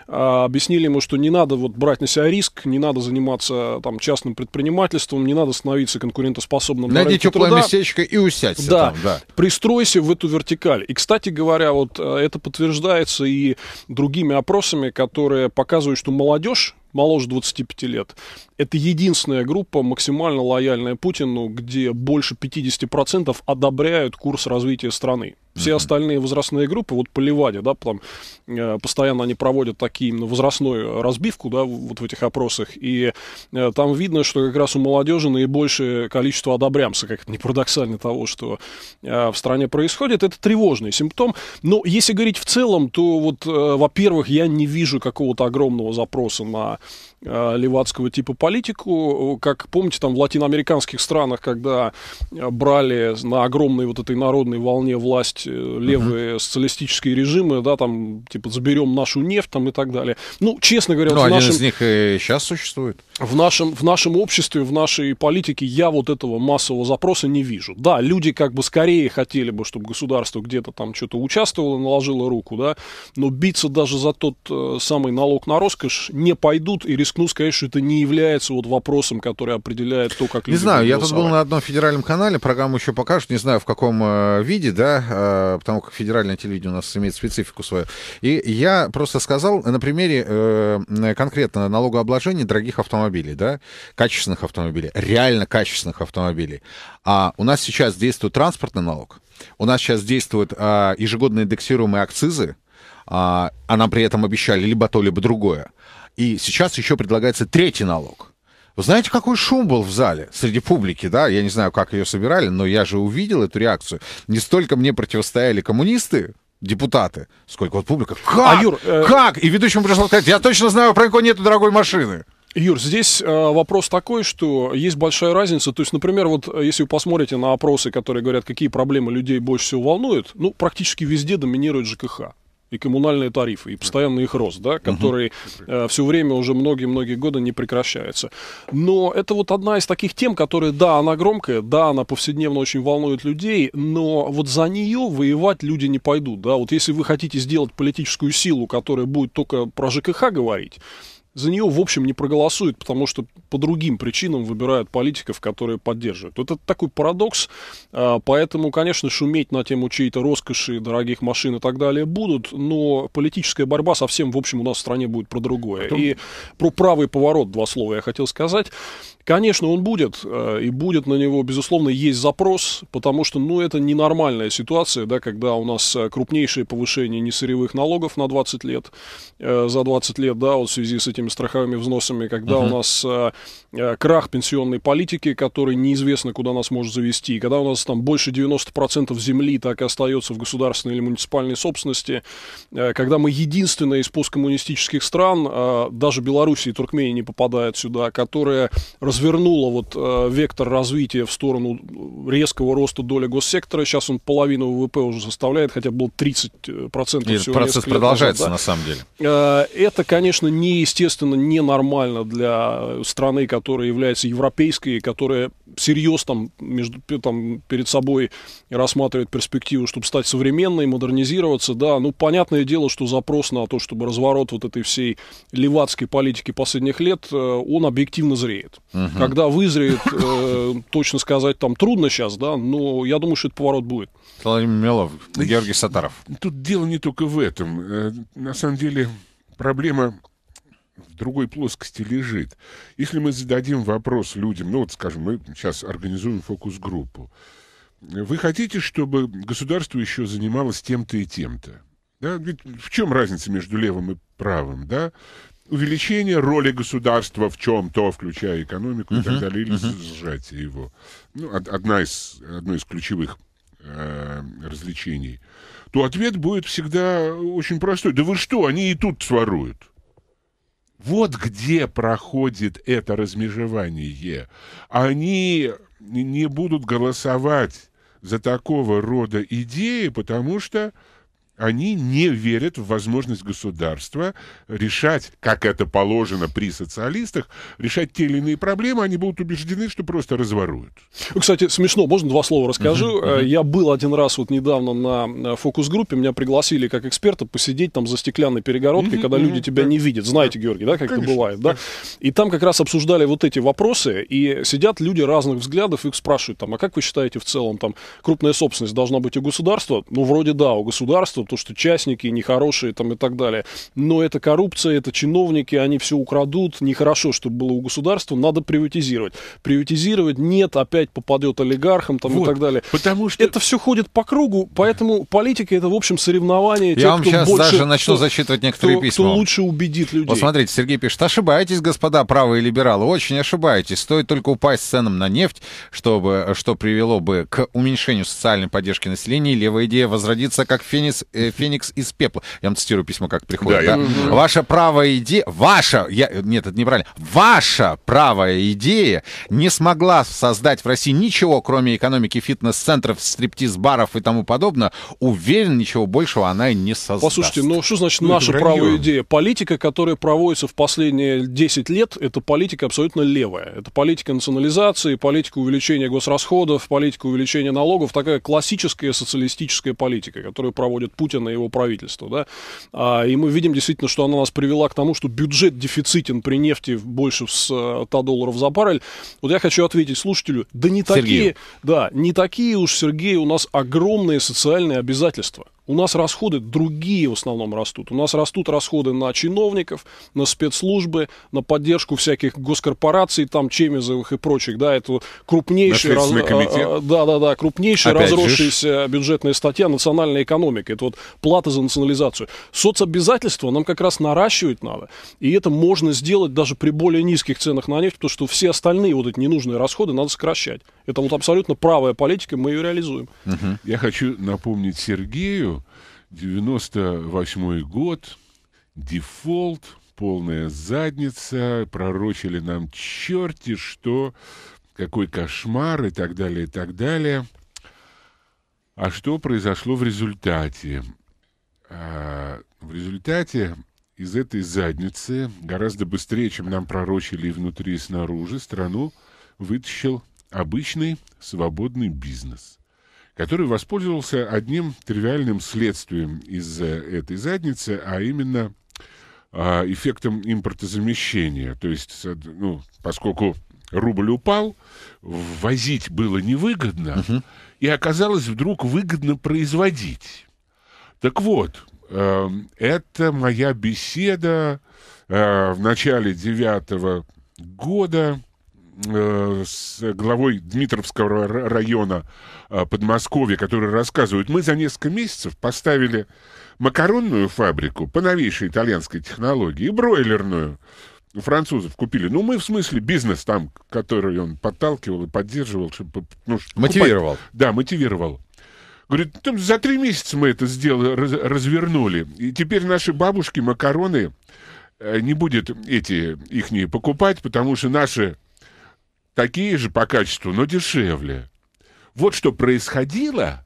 а, объяснили ему, что не надо вот брать на себя риск, не надо заниматься там частным предпринимательством, не надо становиться конкурентоспособным свободном Найди теплое труда. местечко и усядься да, там, да. Пристройся в эту вертикаль. И, кстати говоря, вот э, это подтверждается и другими опросами, которые показывают, что молодежь моложе 25 лет. Это единственная группа, максимально лояльная Путину, где больше 50% одобряют курс развития страны. Все mm-hmm. остальные возрастные группы, вот по Ливаде, да, там э, постоянно они проводят такие именно ну, возрастную разбивку, да, вот в этих опросах, и э, там видно, что как раз у молодежи наибольшее количество одобрямся, как это не парадоксально того, что э, в стране происходит, это тревожный симптом. Но если говорить в целом, то вот, э, во-первых, я не вижу какого-то огромного запроса на Э, левацкого типа политику. Как помните, там в латиноамериканских странах, когда э, брали на огромной вот этой народной волне власть э, левые uh-huh. социалистические режимы, да, там, типа, заберем нашу нефть там и так далее. Ну, честно говоря... Ну, вот один нашем... из них и сейчас существует. В нашем, в нашем обществе, в нашей политике я вот этого массового запроса не вижу. Да, люди как бы скорее хотели бы, чтобы государство где-то там что-то участвовало, наложило руку, да, но биться даже за тот э, самый налог на роскошь не пойдут и рискуют рискну сказать, что это не является вот вопросом, который определяет то, как люди Не знаю, я тут был на одном федеральном канале, программу еще покажут, не знаю в каком э, виде, да, э, потому как федеральное телевидение у нас имеет специфику свою. И я просто сказал на примере э, конкретно налогообложения дорогих автомобилей, да, качественных автомобилей, реально качественных автомобилей. А у нас сейчас действует транспортный налог, у нас сейчас действуют а, ежегодно индексируемые акцизы, а, а нам при этом обещали либо то, либо другое. И сейчас еще предлагается третий налог. Вы знаете, какой шум был в зале среди публики, да? Я не знаю, как ее собирали, но я же увидел эту реакцию. Не столько мне противостояли коммунисты, депутаты, сколько вот публика. А, как? А, Юр, э... Как? И ведущему пришлось сказать, я точно знаю, про него нету дорогой машины. Юр, здесь э, вопрос такой, что есть большая разница. То есть, например, вот э, если вы посмотрите на опросы, которые говорят, какие проблемы людей больше всего волнуют, ну, практически везде доминирует ЖКХ и коммунальные тарифы, и постоянный их рост, да, который э, все время уже многие-многие годы не прекращается. Но это вот одна из таких тем, которая, да, она громкая, да, она повседневно очень волнует людей, но вот за нее воевать люди не пойдут, да. Вот если вы хотите сделать политическую силу, которая будет только про ЖКХ говорить, за нее, в общем, не проголосуют, потому что по другим причинам выбирают политиков, которые поддерживают. Вот это такой парадокс, а, поэтому, конечно, шуметь на тему чьей-то роскоши, дорогих машин и так далее будут, но политическая борьба совсем, в общем, у нас в стране будет про другое. Потом... И про правый поворот два слова я хотел сказать. Конечно, он будет, э, и будет на него, безусловно, есть запрос, потому что, ну, это ненормальная ситуация, да, когда у нас э, крупнейшее повышение несырьевых налогов на 20 лет, э, за 20 лет, да, вот в связи с этим этими страховыми взносами, когда uh-huh. у нас э, э, крах пенсионной политики, который неизвестно, куда нас может завести, когда у нас там больше 90% земли так и остается в государственной или муниципальной собственности, э, когда мы единственная из посткоммунистических стран, э, даже Белоруссия и Туркмения не попадают сюда, которая развернула вот э, вектор развития в сторону резкого роста доли госсектора, сейчас он половину ВВП уже составляет, хотя был 30% э, и всего процесс продолжается назад, да? на самом деле. Э, это, конечно, неестественно естественно, ненормально для страны, которая является европейской, которая всерьез там, между, там, перед собой рассматривает перспективу, чтобы стать современной, модернизироваться, да, ну, понятное дело, что запрос на то, чтобы разворот вот этой всей левацкой политики последних лет, э, он объективно зреет. Угу. Когда вызреет, э, точно сказать там трудно сейчас, да, но я думаю, что этот поворот будет. Владимир Мелов, Георгий Сатаров. Тут дело не только в этом. Э, на самом деле проблема в другой плоскости лежит. Если мы зададим вопрос людям, ну вот, скажем, мы сейчас организуем фокус-группу, вы хотите, чтобы государство еще занималось тем-то и тем-то? Да? Ведь в чем разница между левым и правым, да? Увеличение роли государства в чем-то, включая экономику uh-huh, и так далее, или uh-huh. сжатие его. Ну, одна из, одно из ключевых э, развлечений. То ответ будет всегда очень простой. Да вы что, они и тут своруют. Вот где проходит это размежевание. Они не будут голосовать за такого рода идеи, потому что они не верят в возможность государства решать, как это положено при социалистах, решать те или иные проблемы, они будут убеждены, что просто разворуют. Ну, кстати, смешно, можно два слова расскажу? Uh-huh, uh-huh. Я был один раз вот недавно на э, фокус-группе, меня пригласили как эксперта посидеть там за стеклянной перегородкой, uh-huh, когда uh-huh, люди тебя uh не видят. Знаете, Георгий, да, как Конечно, это бывает, да? И там как раз обсуждали вот эти вопросы, и сидят люди разных взглядов, их спрашивают там, а как вы считаете в целом там крупная собственность должна быть у государства? Ну, вроде да, у государства, то, что частники нехорошие там и так далее. Но это коррупция, это чиновники, они все украдут, нехорошо, чтобы было у государства, надо приватизировать. Приватизировать нет, опять попадет олигархам там вот, и так далее. Потому что... Это все ходит по кругу, поэтому политика это, в общем, соревнование. Я тех, вам кто сейчас больше, даже начну кто, зачитывать некоторые кто, письма. Кто лучше убедит людей. Вот смотрите, Сергей пишет, ошибаетесь, господа правые либералы, очень ошибаетесь. Стоит только упасть ценам на нефть, чтобы, что привело бы к уменьшению социальной поддержки населения, и левая идея возродится как феникс Э, феникс из пепла. Я вам цитирую письмо, как приходит. Да, да? Я... Ваша правая идея... Ваша... Я... Нет, это неправильно. Ваша правая идея не смогла создать в России ничего, кроме экономики фитнес-центров, стриптиз-баров и тому подобное. Уверен, ничего большего она и не создаст. Послушайте, ну что значит ну, наша правая идея? Политика, которая проводится в последние 10 лет, это политика абсолютно левая. Это политика национализации, политика увеличения госрасходов, политика увеличения налогов, такая классическая социалистическая политика, которую проводит Путин Путина и его правительства. Да? А, и мы видим действительно, что она нас привела к тому, что бюджет дефицитен при нефти больше с 100 э, долларов за баррель. Вот я хочу ответить слушателю, да не такие, да, не такие уж, Сергей, у нас огромные социальные обязательства. У нас расходы другие в основном растут. У нас растут расходы на чиновников, на спецслужбы, на поддержку всяких госкорпораций, там, Чемизовых и прочих, да, это крупнейший, раз... А, а, да, да, да, крупнейшая разросшаяся же. бюджетная статья национальной экономики. Это вот плата за национализацию. Соцобязательства нам как раз наращивать надо. И это можно сделать даже при более низких ценах на нефть, потому что все остальные вот эти ненужные расходы надо сокращать. Это вот абсолютно правая политика, мы ее реализуем. Угу. Я хочу напомнить Сергею, помню, 98 год, дефолт, полная задница, пророчили нам черти что, какой кошмар и так далее, и так далее. А что произошло в результате? А, в результате из этой задницы гораздо быстрее, чем нам пророчили и внутри, и снаружи, страну вытащил обычный свободный бизнес который воспользовался одним тривиальным следствием из этой задницы, а именно а, эффектом импортозамещения. То есть, ну, поскольку рубль упал, возить было невыгодно, угу. и оказалось вдруг выгодно производить. Так вот, э, это моя беседа э, в начале девятого года Э, с главой Дмитровского района э, Подмосковья, который рассказывает, мы за несколько месяцев поставили макаронную фабрику по новейшей итальянской технологии и бройлерную французов купили. Ну, мы в смысле бизнес там, который он подталкивал и поддерживал. Чтобы, ну, мотивировал. Покупать. Да, мотивировал. Говорит, там «Ну, за три месяца мы это сделали, раз, развернули. И теперь наши бабушки макароны э, не будет эти их покупать, потому что наши такие же по качеству, но дешевле. Вот что происходило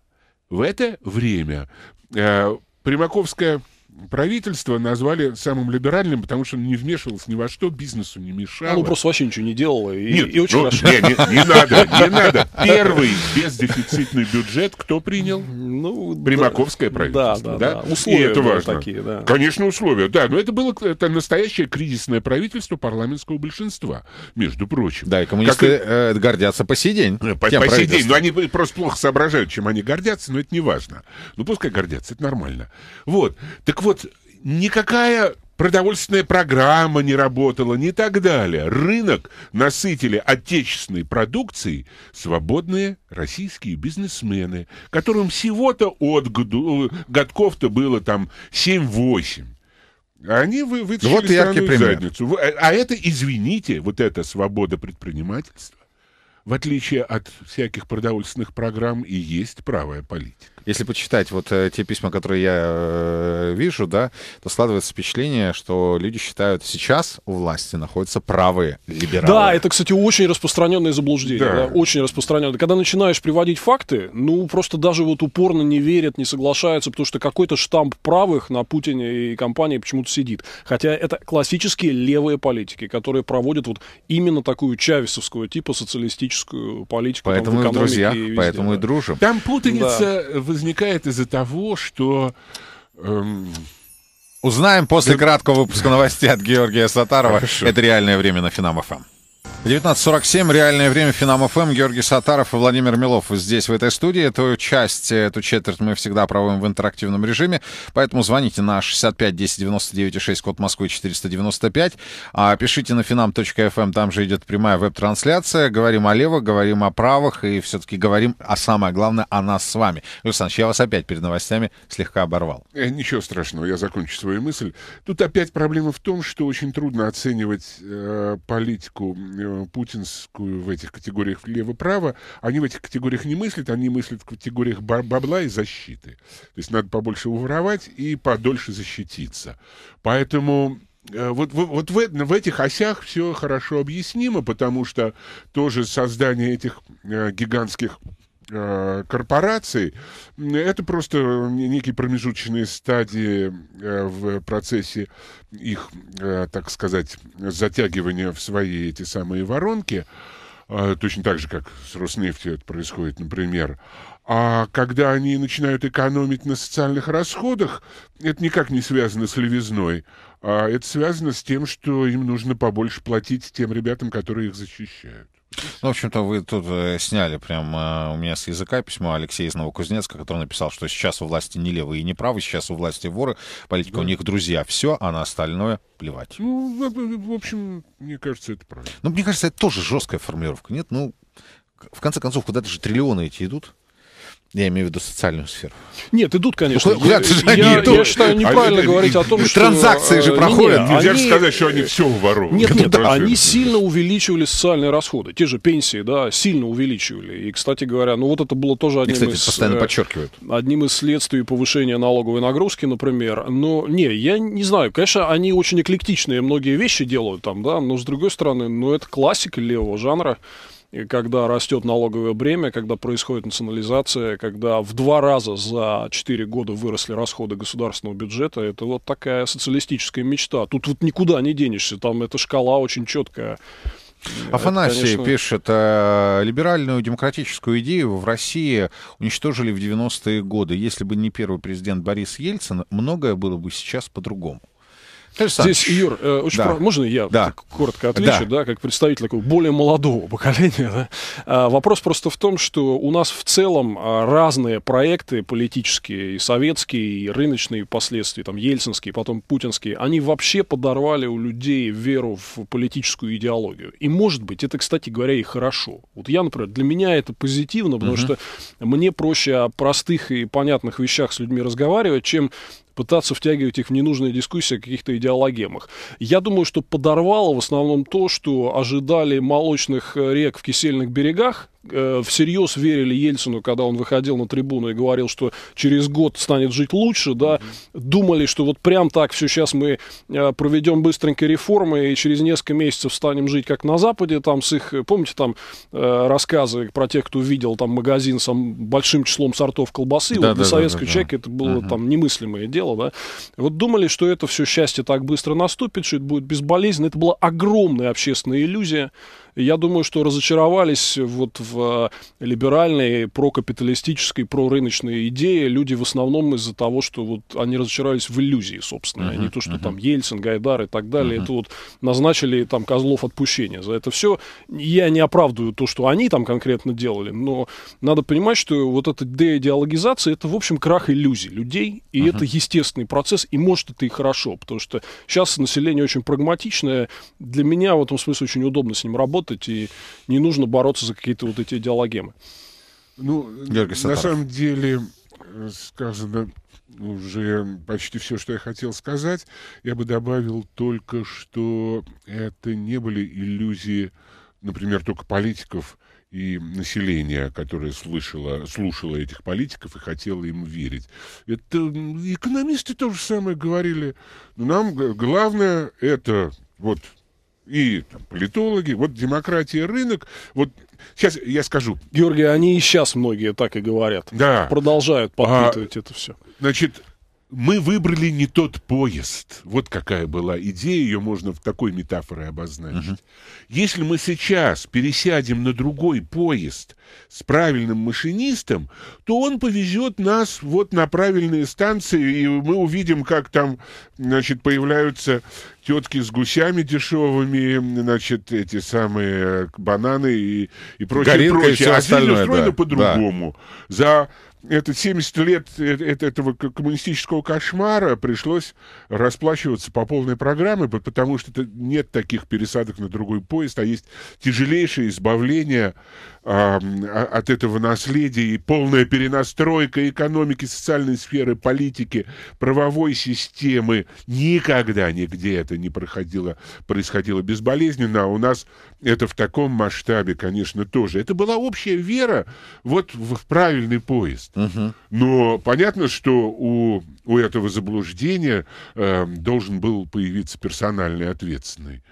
в это время. Э, Примаковская правительство назвали самым либеральным, потому что не вмешивалось ни во что, бизнесу не мешало. Ну, Оно просто вообще ничего не делало. И, Нет, и очень ну, хорошо. Не, не, не надо, не [LAUGHS] надо. Первый бездефицитный бюджет кто принял? Ну, Примаковское да, правительство. Да, да, да. Условия это важно. Такие, да. Конечно, условия. Да, но это было это настоящее кризисное правительство парламентского большинства, между прочим. Да, и коммунисты как... э, гордятся по сей день. Э, по, по сей день. Но они просто плохо соображают, чем они гордятся, но это не важно. Ну, пускай гордятся, это нормально. Вот. Так вот, никакая продовольственная программа не работала, не так далее. Рынок насытили отечественной продукцией свободные российские бизнесмены, которым всего-то от э, годков-то было там 7-8. Они вы, вытащили вот яркий пример. задницу. А это, извините, вот эта свобода предпринимательства, в отличие от всяких продовольственных программ, и есть правая политика если почитать вот э, те письма, которые я э, вижу, да, то складывается впечатление, что люди считают, сейчас у власти находятся правые либералы. Да, это, кстати, очень распространенное заблуждение. Да. Да, очень распространенное. Когда начинаешь приводить факты, ну, просто даже вот упорно не верят, не соглашаются, потому что какой-то штамп правых на Путине и компании почему-то сидит. Хотя это классические левые политики, которые проводят вот именно такую чавесовскую типа социалистическую политику. Поэтому там, в и друзья, и везде, поэтому да. и дружим. Там путаница да. в возникает из-за того, что... Эм... Узнаем после краткого выпуска новостей от Георгия Сатарова. Хорошо. Это реальное время на Финам-ФМ. 19.47, реальное время, Финам ФМ, Георгий Сатаров и Владимир Милов здесь, в этой студии. Эту часть, эту четверть мы всегда проводим в интерактивном режиме, поэтому звоните на 65 10 99 6, код Москвы 495, а пишите на finam.fm, эм, там же идет прямая веб-трансляция, говорим о левых, говорим о правых и все-таки говорим, а самое главное, о нас с вами. Александр, я вас опять перед новостями слегка оборвал. Э, ничего страшного, я закончу свою мысль. Тут опять проблема в том, что очень трудно оценивать э, политику э, Э, путинскую в этих категориях лево-право, они в этих категориях не мыслят, они мыслят в категориях бабла и защиты. То есть надо побольше уворовать и подольше защититься. Поэтому э, вот, вот, вот в, в этих осях все хорошо объяснимо, потому что тоже создание этих э, гигантских Э, корпораций. Это просто некие промежуточные стадии э, в процессе их, э, так сказать, затягивания в свои эти самые воронки. А, точно так же, как с Роснефтью это происходит, например. А когда они начинают экономить на социальных расходах, это никак не связано с левизной. А это связано с тем, что им нужно побольше платить тем ребятам, которые их защищают. Ну, в общем-то, вы тут э, сняли прям э, у меня с языка письмо Алексея из Новокузнецка, который написал, что сейчас у власти не левые и не правые, сейчас у власти воры, политика да. у них друзья, все, а на остальное плевать. Ну, в общем, мне кажется, это правильно. Ну, мне кажется, это тоже жесткая формулировка, нет? Ну, в конце концов, куда-то же триллионы эти идут. Я имею в виду социальную сферу. Нет, идут, конечно. Куда, я, куда я, идут? я считаю а неправильно а, говорить о том, что... Транзакции же э, проходят. Не, не, Нельзя они... сказать, что они все воруют. Нет, нет, они сильно увеличивали социальные расходы. Те же пенсии, да, сильно увеличивали. И, кстати говоря, ну вот это было тоже одним И, кстати, из... постоянно э, подчеркивают. Одним из следствий повышения налоговой нагрузки, например. Но, не, я не знаю. Конечно, они очень эклектичные многие вещи делают там, да, но, с другой стороны, ну это классика левого жанра когда растет налоговое бремя, когда происходит национализация, когда в два раза за четыре года выросли расходы государственного бюджета, это вот такая социалистическая мечта. Тут вот никуда не денешься, там эта шкала очень четкая. Э, Афанасий конечно... пишет, э, либеральную демократическую идею в России уничтожили в 90-е годы. Если бы не первый президент Борис Ельцин, многое было бы сейчас по-другому. Александр. Здесь, Юр, э, очень да. прав... можно я да. коротко отвечу, да. да, как представитель такого более молодого поколения. Да? А, вопрос просто в том, что у нас в целом а, разные проекты политические, и советские, и рыночные последствия, там, ельцинские, потом путинские, они вообще подорвали у людей веру в политическую идеологию. И, может быть, это, кстати говоря, и хорошо. Вот я, например, для меня это позитивно, потому угу. что мне проще о простых и понятных вещах с людьми разговаривать, чем пытаться втягивать их в ненужные дискуссии о каких-то идеологемах. Я думаю, что подорвало в основном то, что ожидали молочных э, рек в кисельных берегах, э, всерьез верили Ельцину, когда он выходил на трибуну и говорил, что через год станет жить лучше, да, думали, что вот прям так все сейчас мы э, проведем быстренько реформы и через несколько месяцев станем жить как на Западе, там с их, помните, там э, рассказы про тех, кто видел там магазин с большим числом сортов колбасы, да, вот да, для да, советского да, человека да. это было uh там немыслимое дело, да, вот думали, что это все счастье так быстро наступит, что это будет безболезненно, это была огромная общественная иллюзия, я думаю, что разочаровались вот в э, либеральной, прокапиталистической, прорыночной идее люди в основном из-за того, что вот они разочаровались в иллюзии, собственно, uh-huh, а не то, что uh-huh. там Ельцин, Гайдар и так далее. Uh-huh. Это вот назначили там козлов отпущения за это все. Я не оправдываю то, что они там конкретно делали, но надо понимать, что вот эта деидеологизация, это, в общем, крах иллюзий людей, и uh-huh. это естественный процесс, и может это и хорошо, потому что сейчас население очень прагматичное, для меня в этом смысле очень удобно с ним работать, работать, и не нужно бороться за какие-то вот эти идеологемы. Ну, на самом деле э, сказано уже почти все, что я хотел сказать. Я бы добавил только, что это не были иллюзии, например, только политиков и населения, которое слышало, слушало этих политиков и хотело им верить. Это экономисты тоже самое говорили. Но нам главное это вот и там, политологи. Вот демократия рынок. Вот сейчас я скажу. Георгий, они и сейчас многие так и говорят. Да. Продолжают а подпитывать а, это все. Значит, мы выбрали не тот поезд. Вот какая была идея, ее можно в такой метафорой обозначить. Угу. Если мы сейчас пересядем на другой поезд с правильным машинистом, то он повезет нас вот на правильные станции, и мы увидим, как там, значит, появляются тетки с гусями дешевыми, значит, эти самые э, бананы и, и прочее, Горилка прочее. И а здесь остальное, устроено да, по-другому. Да. За это 70 лет э, э, этого коммунистического кошмара пришлось расплачиваться по полной программе, потому что нет таких пересадок на другой поезд, а есть тяжелейшее избавление э, от этого наследия и полная перенастройка экономики, социальной сферы, политики, правовой системы. Никогда нигде это не проходило, происходило безболезненно, а у нас это в таком масштабе, конечно, тоже. Это была общая вера вот в правильный поезд. Угу. Но понятно, что у, у этого заблуждения э, должен был появиться персональный ответственный.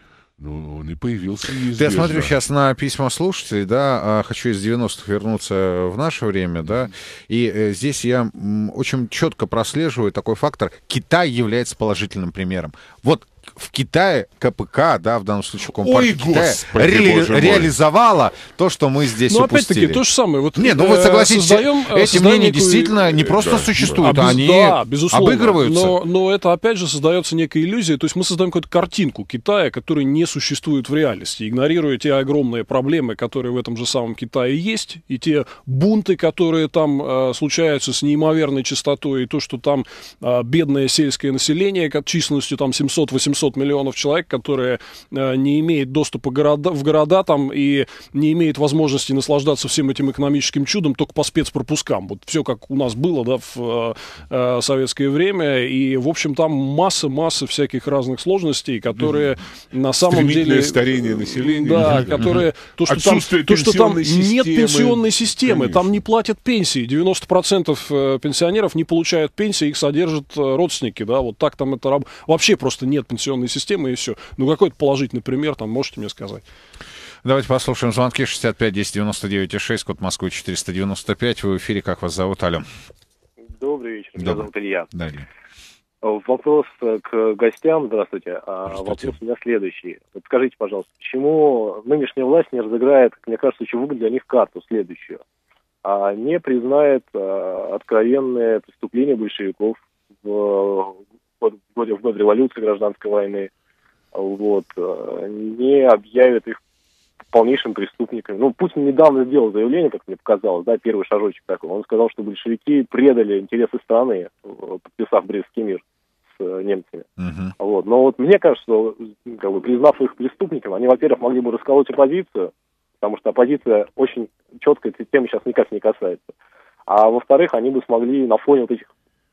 Ну, он и появился неизбежно. Я смотрю сейчас на письма слушателей, да, а, хочу из 90-х вернуться в наше время, да, и э, здесь я очень четко прослеживаю такой фактор. Китай является положительным примером. Вот в Китае КПК, да, в данном случае Компартия Ой, Китая, ре- реализовала то, что мы здесь ну, упустили. опять-таки, то же самое. Вот, не, ну э, вот согласитесь, создаем, э, эти мнения некую... действительно не э, просто да, существуют, да, они да, безусловно, обыгрываются. Но, но это опять же создается некая иллюзия, то есть мы создаем какую-то картинку Китая, которая не существует в реальности, игнорируя те огромные проблемы, которые в этом же самом Китае есть, и те бунты, которые там э, случаются с неимоверной частотой, и то, что там э, бедное сельское население, как численностью там 700-800 200 миллионов человек, которые э, не имеют доступа в города там и не имеют возможности наслаждаться всем этим экономическим чудом только по спецпропускам. Вот все как у нас было да, в э, советское время. И, в общем, там масса-масса всяких разных сложностей, которые mm на самом деле... старение населения. Да, которые... mm То, что Отсутствие там, то, что там системы. нет пенсионной системы, Конечно. там не платят пенсии. 90% э, пенсионеров не получают пенсии, их содержат родственники. Да, вот так там это... Вообще просто нет пенсионной пенсионной системы и все. Ну, какой-то положительный пример там можете мне сказать. Давайте послушаем звонки 65 10 99 6, код Москвы 495. Вы в эфире, как вас зовут? Алло. Добрый вечер, меня Добрый. зовут Илья. Да, Вопрос к гостям, здравствуйте. А, здравствуйте. Вопрос у меня следующий. Скажите, пожалуйста, почему нынешняя власть не разыграет, мне кажется, очень выгодно для них карту следующую, а не признает а, откровенные преступления большевиков в год, в, год, в год революции гражданской войны, вот, э, не объявят их полнейшим преступниками. Ну, Путин недавно сделал заявление, как мне показалось, да, первый шажочек такой. Он сказал, что большевики предали интересы страны, э, подписав Брестский мир с э, немцами. Uh-huh. Вот. Но вот мне кажется, что, как бы, признав их преступниками, они, во-первых, могли бы расколоть оппозицию, потому что оппозиция очень четко этой темы сейчас никак не касается. А во-вторых, они бы смогли на фоне вот этих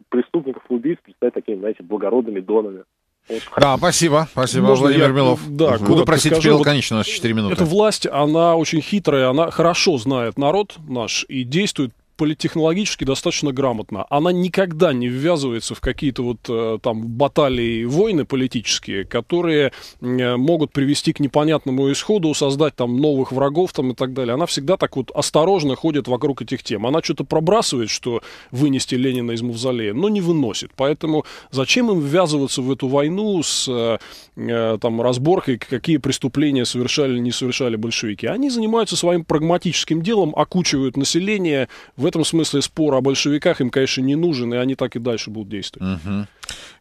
преступников и убийц представить такими, знаете, благородными донами. Вот. Да, спасибо, спасибо, Можно Владимир я, Милов. Да, угу. Буду просить скажу, Кирилл, вот конечно, у нас 4 минуты. Эта власть, она очень хитрая, она хорошо знает народ наш и действует политтехнологически достаточно грамотно. Она никогда не ввязывается в какие-то вот э, там баталии, войны политические, которые э, могут привести к непонятному исходу, создать там новых врагов там и так далее. Она всегда так вот осторожно ходит вокруг этих тем. Она что-то пробрасывает, что вынести Ленина из мавзолея, но не выносит. Поэтому зачем им ввязываться в эту войну с э, там разборкой, какие преступления совершали, не совершали большевики? Они занимаются своим прагматическим делом, окучивают население в этом смысле спор о большевиках им, конечно, не нужен, и они так и дальше будут действовать. Угу.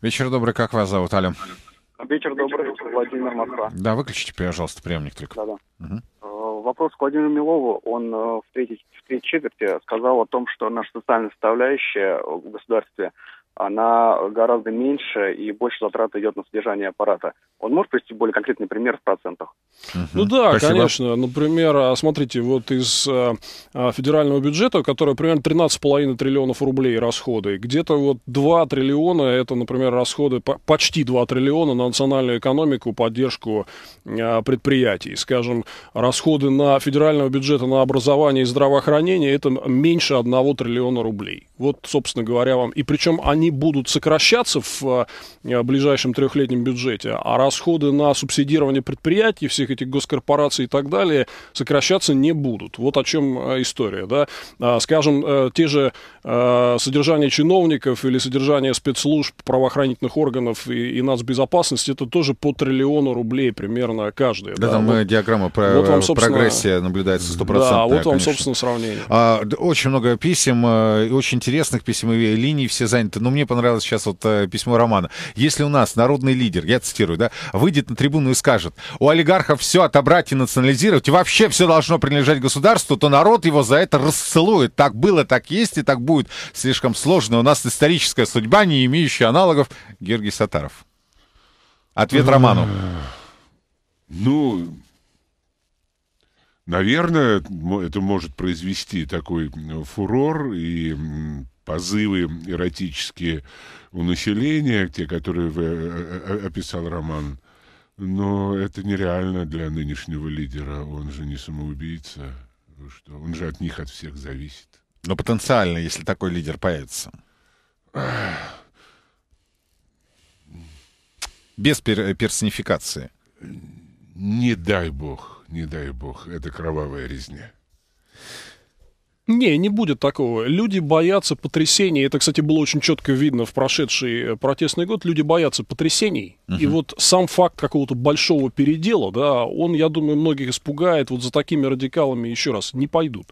Вечер добрый, как вас зовут, Алем? Вечер добрый, Владимир Москва. Да, выключите, пожалуйста, приемник только. Да-да. Угу. Вопрос к Владимиру Милову. Он э, в третьей, в третьей четверти сказал о том, что наша социальная составляющая в государстве – она гораздо меньше и больше затрат идет на содержание аппарата. Он может привести более конкретный пример в процентах? Ну да, Спасибо. конечно. Например, а, смотрите, вот из а, а, федерального бюджета, который примерно 13,5 триллионов рублей расходы, где-то вот 2 триллиона, это, например, расходы, почти 2 триллиона на национальную экономику, поддержку предприятий. Скажем, расходы на федерального бюджета на образование и здравоохранение, это меньше 1 триллиона рублей. Вот, собственно говоря, вам. И причем они они будут сокращаться в э, ближайшем трехлетнем бюджете, а расходы на субсидирование предприятий, всех этих госкорпораций и так далее сокращаться не будут. Вот о чем э, история. Да? А, скажем, э, те же содержание чиновников или содержание спецслужб, правоохранительных органов и, и нацбезопасности, это тоже по триллиону рублей примерно каждый. Да, да там вот, диаграмма про вот вам, прогрессия наблюдается стопроцентная. Да, вот вам, конечно. собственно, сравнение. А, очень много писем, очень интересных писем и линий, все заняты. Но мне понравилось сейчас вот э, письмо Романа. Если у нас народный лидер, я цитирую, да, выйдет на трибуну и скажет, у олигархов все отобрать и национализировать, и вообще все должно принадлежать государству, то народ его за это расцелует. Так было, так есть и так будет. Слишком сложно. У нас историческая судьба, не имеющая аналогов. Георгий Сатаров. Ответ Роману. [SNIFFS] Ну, наверное, это может произвести такой фурор и позывы эротические у населения, те, которые э, э, э, описал Роман, но это нереально для нынешнего лидера. Он же не самоубийца. Что? Он же от них, от всех зависит. Но потенциально, если такой лидер появится. Без пер персонификации. Не дай бог, не дай бог. Это кровавая резня. Не, не будет такого. Люди боятся потрясений. Это, кстати, было очень четко видно в прошедший э, протестный год. Люди боятся потрясений. Uh -huh. И вот сам факт какого-то большого передела, да, он, я думаю, многих испугает. Вот за такими радикалами, еще раз, не пойдут.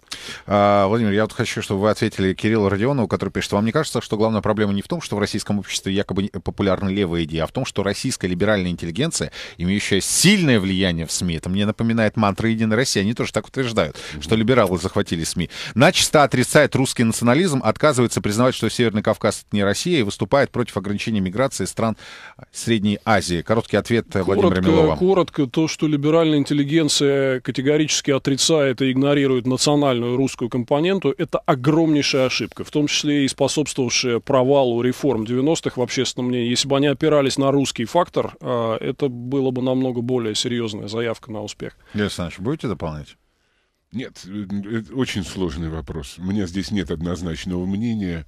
А, Владимир, я вот хочу, чтобы вы ответили Кириллу Родионову, который пишет, вам не кажется, что главная проблема не в том, что в российском обществе якобы э, популярны левые идеи, а в том, что российская либеральная интеллигенция, имеющая сильное влияние в СМИ, это мне напоминает мантры «Единая Россия», они тоже так утверждают, uh -huh. что либералы захватили СМИ начисто отрицает русский национализм, отказывается признавать, что Северный Кавказ — это не Россия, и выступает против ограничения миграции стран Средней Азии. Короткий ответ э, коротко, Владимира Милова. Коротко, то, что либеральная интеллигенция категорически отрицает и игнорирует национальную русскую компоненту, это огромнейшая ошибка, в том числе и способствовавшая провалу реформ 90-х в общественном мнении. Если бы они опирались на русский фактор, а, это было бы намного более серьезная заявка на успех. Лев Александрович, будете дополнять? Нет, это э, очень сложный вопрос. У меня здесь нет однозначного мнения.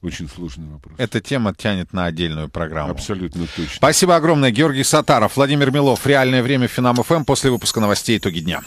Очень сложный вопрос. Эта тема тянет на отдельную программу. Абсолютно точно. Спасибо огромное. Георгий Сатаров, Владимир Милов. Реальное время Финам ФМ. Эм. После выпуска новостей «Итоги дня».